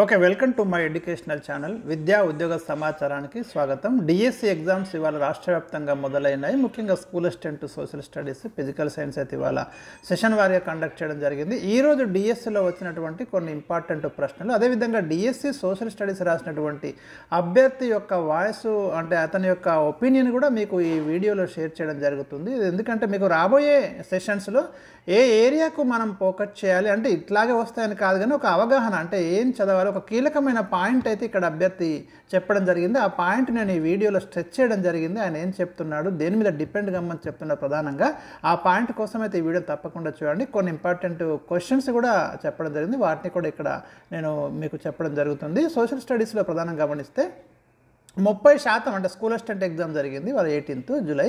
okay welcome to my educational channel విద్యా ఉద్యోగ సమాచారానికి స్వాగతం డిఎస్సి ఎగ్జామ్స్ ఇవాళ రాష్ట్ర వ్యాప్తంగా మొదలైనాయి ముఖ్యంగా school assistant social studies physical science అయితే ఇవాళ సెషన్ వారిగా కండక్ట్ చేయడం జరిగింది ఈరోజు డిఎస్సిలో వచ్చినటువంటి కొన్ని ఇంపార్టెంట్ ప్రశ్నలు అదేవిధంగా డిఎస్సి సోషల్ స్టడీస్ రాసినటువంటి అభ్యర్థి యొక్క వాయిస్ అంటే అతని యొక్క ఒపీనియన్ కూడా మీకు ఈ వీడియోలో షేర్ చేయడం జరుగుతుంది ఎందుకంటే మీకు రాబోయే సెషన్స్లో ఏ ఏరియాకు మనం ఫోకస్ చేయాలి అంటే ఇట్లాగే వస్తాయని కాదు కానీ ఒక అవగాహన అంటే ఏం చదవాలి ఒక కీలకమైన పాయింట్ అయితే ఇక్కడ అభ్యర్థి చెప్పడం జరిగింది ఆ పాయింట్ నేను ఈ వీడియోలో స్ట్రెచ్ చేయడం జరిగింది ఆయన ఏం చెప్తున్నాడు దేని మీద డిపెండ్ గమ్మని చెప్తున్నాడు ప్రధానంగా ఆ పాయింట్ కోసం అయితే ఈ వీడియో తప్పకుండా చూడండి కొన్ని ఇంపార్టెంట్ క్వశ్చన్స్ కూడా చెప్పడం జరిగింది వాటిని కూడా ఇక్కడ నేను మీకు చెప్పడం జరుగుతుంది సోషల్ స్టడీస్లో ప్రధానం గమనిస్తే ముప్పై శాతం అంటే స్కూల్ అసిస్టెంట్ ఎగ్జామ్ జరిగింది వాళ్ళ ఎయిటీన్త్ జూలై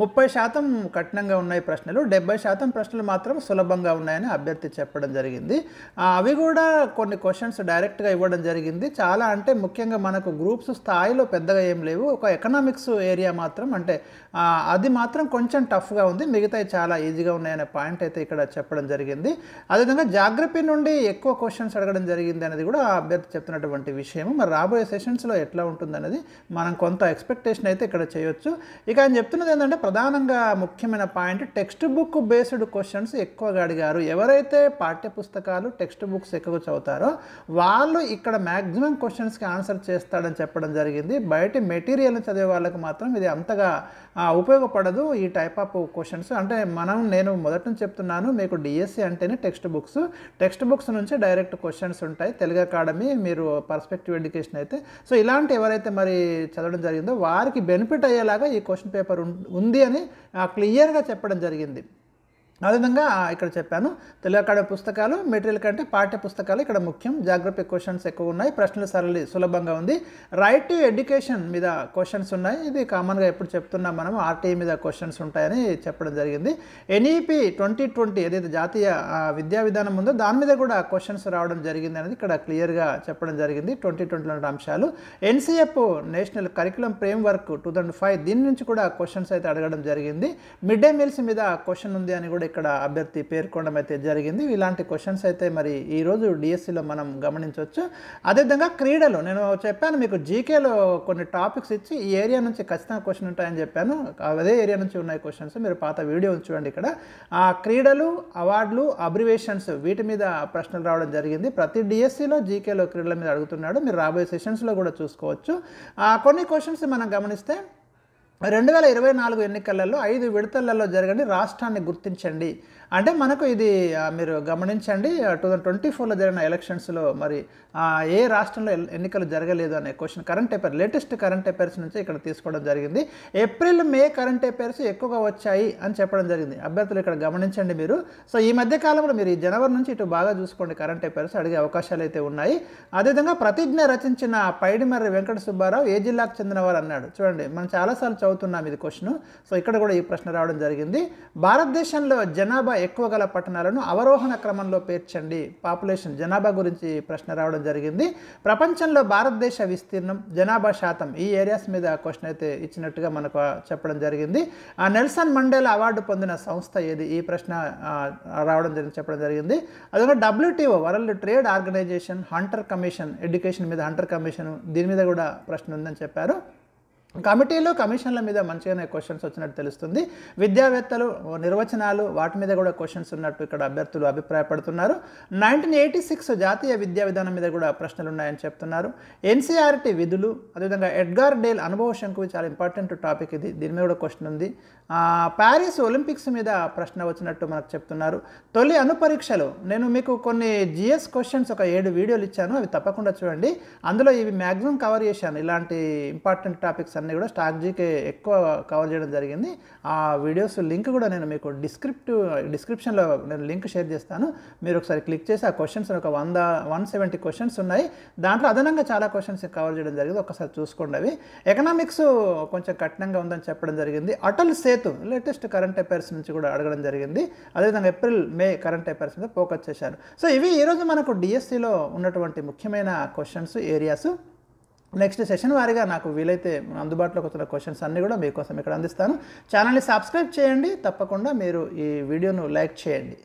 ముప్పై శాతం కఠినంగా ఉన్నాయి ప్రశ్నలు డెబ్బై శాతం ప్రశ్నలు మాత్రం సులభంగా ఉన్నాయని అభ్యర్థి చెప్పడం జరిగింది అవి కూడా కొన్ని క్వశ్చన్స్ డైరెక్ట్గా ఇవ్వడం జరిగింది చాలా అంటే ముఖ్యంగా మనకు గ్రూప్స్ స్థాయిలో పెద్దగా ఏం లేవు ఒక ఎకనామిక్స్ ఏరియా మాత్రం అంటే అది మాత్రం కొంచెం టఫ్గా ఉంది మిగతాయి చాలా ఈజీగా ఉన్నాయనే పాయింట్ అయితే ఇక్కడ చెప్పడం జరిగింది అదేవిధంగా జాగ్రఫీ నుండి ఎక్కువ క్వశ్చన్స్ అడగడం జరిగింది అనేది కూడా అభ్యర్థి చెప్తున్నటువంటి విషయం మరి రాబోయే సెషన్స్లో ఎట్లా ఉంటుంది అనేది మనం కొంత ఎక్స్పెక్టేషన్ అయితే ఇక్కడ చేయొచ్చు ఇక ఆయన చెప్తున్నది ఏంటంటే ప్రధానంగా ముఖ్యమైన point textbook based questions ఎక్కువగా అడిగారు ఎవరైతే పాఠ్య పుస్తకాలు టెక్స్ట్ బుక్స్ ఎక్కువ చదువుతారో వాళ్ళు ఇక్కడ మ్యాక్సిమం క్వశ్చన్స్కి ఆన్సర్ చేస్తాడని చెప్పడం జరిగింది బయట మెటీరియల్ చదివే వాళ్ళకి మాత్రం ఇది అంతగా ఉపయోగపడదు ఈ టైప్ ఆఫ్ క్వశ్చన్స్ అంటే మనం నేను మొదటి నుంచి చెప్తున్నాను మీకు డిఎస్సి e అంటేనే టెక్స్ట్ బుక్స్ టెక్స్ట్ బుక్స్ నుంచి డైరెక్ట్ క్వశ్చన్స్ ఉంటాయి తెలుగు అకాడమీ మీరు పర్స్పెక్టివ్ ఎడ్యుకేషన్ అయితే సో ఇలాంటి ఎవరైతే మరి మరి చదవడం జరిగిందో వారికి బెనిఫిట్ అయ్యేలాగా ఈ క్వశ్చన్ పేపర్ ఉంది అని క్లియర్గా చెప్పడం జరిగింది ఆ విధంగా ఇక్కడ చెప్పాను తెలుగు అకాడమీ పుస్తకాలు మెటీరియల్ కంటే పాఠ్య పుస్తకాలు ఇక్కడ ముఖ్యం జాగ్రఫీ క్వశ్చన్స్ ఎక్కువ ఉన్నాయి ప్రశ్నలు సరళి సులభంగా ఉంది రైట్ టు ఎడ్యుకేషన్ మీద క్వశ్చన్స్ ఉన్నాయి ఇది కామన్గా ఎప్పుడు చెప్తున్నా మనం ఆర్టీఐ మీద క్వశ్చన్స్ ఉంటాయని చెప్పడం జరిగింది ఎన్ఈపి ట్వంటీ ట్వంటీ ఏదైతే జాతీయ విద్యా విధానం ఉందో దాని మీద కూడా క్వశ్చన్స్ రావడం జరిగింది అనేది ఇక్కడ క్లియర్గా చెప్పడం జరిగింది ట్వంటీ ట్వంటీలో అంశాలు NCF national curriculum framework two thousand five దీని నుంచి కూడా క్వశ్చన్స్ అయితే అడగడం జరిగింది మిడ్ డే మీల్స్ మీద క్వశ్చన్ ఉంది అని కూడా కూడా ఇక్కడ అభ్యర్థి పేర్కొనడం అయితే జరిగింది ఇలాంటి క్వశ్చన్స్ అయితే మరి ఈరోజు డిఎస్సిలో మనం గమనించవచ్చు అదేవిధంగా క్రీడలు నేను చెప్పాను మీకు జీకేలో కొన్ని టాపిక్స్ ఇచ్చి ఈ ఏరియా నుంచి ఖచ్చితంగా క్వశ్చన్ ఉంటాయని చెప్పాను అదే ఏరియా నుంచి ఉన్నాయి క్వశ్చన్స్ మీరు పాత వీడియో చూడండి ఇక్కడ ఆ క్రీడలు అవార్డులు అబ్రివేషన్స్ వీటి మీద ప్రశ్నలు రావడం జరిగింది ప్రతి డిఎస్సిలో జీకేలో క్రీడల మీద అడుగుతున్నాడు మీరు రాబోయే సెషన్స్లో కూడా చూసుకోవచ్చు కొన్ని క్వశ్చన్స్ మనం గమనిస్తే రెండు వేల ఇరవై నాలుగు ఎన్నికలలో ఐదు విడతలలో జరగండి రాష్ట్రాన్ని గుర్తించండి అంటే మనకు ఇది మీరు గమనించండి టూ థౌజండ్ ట్వంటీ ఫోర్లో జరిగిన ఎలక్షన్స్లో మరి ఏ రాష్ట్రంలో ఎన్నికలు జరగలేదు అనే question current affair latest current affairs నుంచి ఇక్కడ తీసుకోవడం జరిగింది ఏప్రిల్ మే కరెంట్ అఫేర్స్ ఎక్కువగా వచ్చాయి అని చెప్పడం జరిగింది అభ్యర్థులు ఇక్కడ గమనించండి మీరు సో ఈ మధ్య కాలంలో మీరు ఈ జనవరి నుంచి ఇటు బాగా చూసుకోండి కరెంట్ అఫేర్స్ అడిగే అవకాశాలు అయితే ఉన్నాయి అదేవిధంగా ప్రతిజ్ఞ రచించిన పైడిమర్రి వెంకట సుబ్బారావు ఏ జిల్లాకు చెందినవారు అన్నాడు చూడండి మనం చాలాసార్లు అవుతున్నాం ఇది క్వశ్చన్ సో ఇక్కడ కూడా ఈ ప్రశ్న రావడం జరిగింది భారతదేశంలో జనాభా ఎక్కువ గల పట్టణాలను అవరోహణ క్రమంలో పేర్చండి పాపులేషన్ జనాభా గురించి ప్రశ్న రావడం జరిగింది ప్రపంచంలో భారతదేశ విస్తీర్ణం జనాభా శాతం ఈ ఏరియాస్ మీద క్వశ్చన్ అయితే ఇచ్చినట్టుగా మనకు చెప్పడం జరిగింది ఆ నెల్సన్ మండేల అవార్డు పొందిన సంస్థ ఏది ఈ ప్రశ్న రావడం జరిగింది చెప్పడం జరిగింది అదొక WTO world trade organisation Hunter commission education మీద హంటర్ కమిషన్ దీని మీద కూడా ప్రశ్న ఉందని చెప్పారు కమిటీలు కమిషన్ల మీద మంచిగానే క్వశ్చన్స్ వచ్చినట్టు తెలుస్తుంది విద్యావేత్తలు నిర్వచనాలు వాటి మీద కూడా క్వశ్చన్స్ ఉన్నట్టు ఇక్కడ అభ్యర్థులు అభిప్రాయపడుతున్నారు నైన్టీన్ ఎయిటీ సిక్స్ జాతీయ విద్యా విధానం మీద కూడా ప్రశ్నలు ఉన్నాయని చెప్తున్నారు ఎన్సీఆర్టీ విధులు అదేవిధంగా ఎడ్గార్ డేల్ అనుభవ శంకు చాలా ఇంపార్టెంట్ టాపిక్ ఇది దీని మీద కూడా క్వశ్చన్ ఉంది ప్యారిస్ ఒలింపిక్స్ మీద ప్రశ్న వచ్చినట్టు మనకు చెప్తున్నారు తొలి అనుపరీక్షలు నేను మీకు కొన్ని జిఎస్ క్వశ్చన్స్ ఒక ఏడు వీడియోలు ఇచ్చాను అవి తప్పకుండా చూడండి అందులో ఇవి మ్యాక్సిమం కవర్ చేశాను ఇలాంటి ఇంపార్టెంట్ టాపిక్స్ అన్నీ కూడా స్టాక్ జీకే ఎక్కువ కవర్ చేయడం జరిగింది ఆ వీడియోస్ లింక్ కూడా నేను మీకు డిస్క్రిప్టివ్ డిస్క్రిప్షన్లో నేను లింక్ షేర్ చేస్తాను మీరు ఒకసారి క్లిక్ చేసి ఆ క్వశ్చన్స్ ఒక వంద వన్ సెవెంటీ క్వశ్చన్స్ ఉన్నాయి దాంట్లో అదనంగా చాలా క్వశ్చన్స్ కవర్ చేయడం జరిగింది ఒకసారి చూసుకోండి అవి ఎకనామిక్స్ కొంచెం కఠినంగా ఉందని చెప్పడం జరిగింది Atal Setu latest current affairs నుంచి కూడా అడగడం జరిగింది అదేవిధంగా ఏప్రిల్ మే కరెంట్ అఫైర్స్ మీద ఫోకస్ చేశారు సో ఇవి ఈరోజు మనకు డిఎస్సిలో ఉన్నటువంటి ముఖ్యమైన క్వశ్చన్స్ ఏరియాస్ నెక్స్ట్ సెషన్ వారిగా నాకు వీలైతే అందుబాటులోకి వచ్చిన క్వశ్చన్స్ అన్నీ కూడా మీకోసం ఇక్కడ అందిస్తాను ఛానల్ని సబ్స్క్రైబ్ చేయండి తప్పకుండా మీరు ఈ వీడియోను లైక్ చేయండి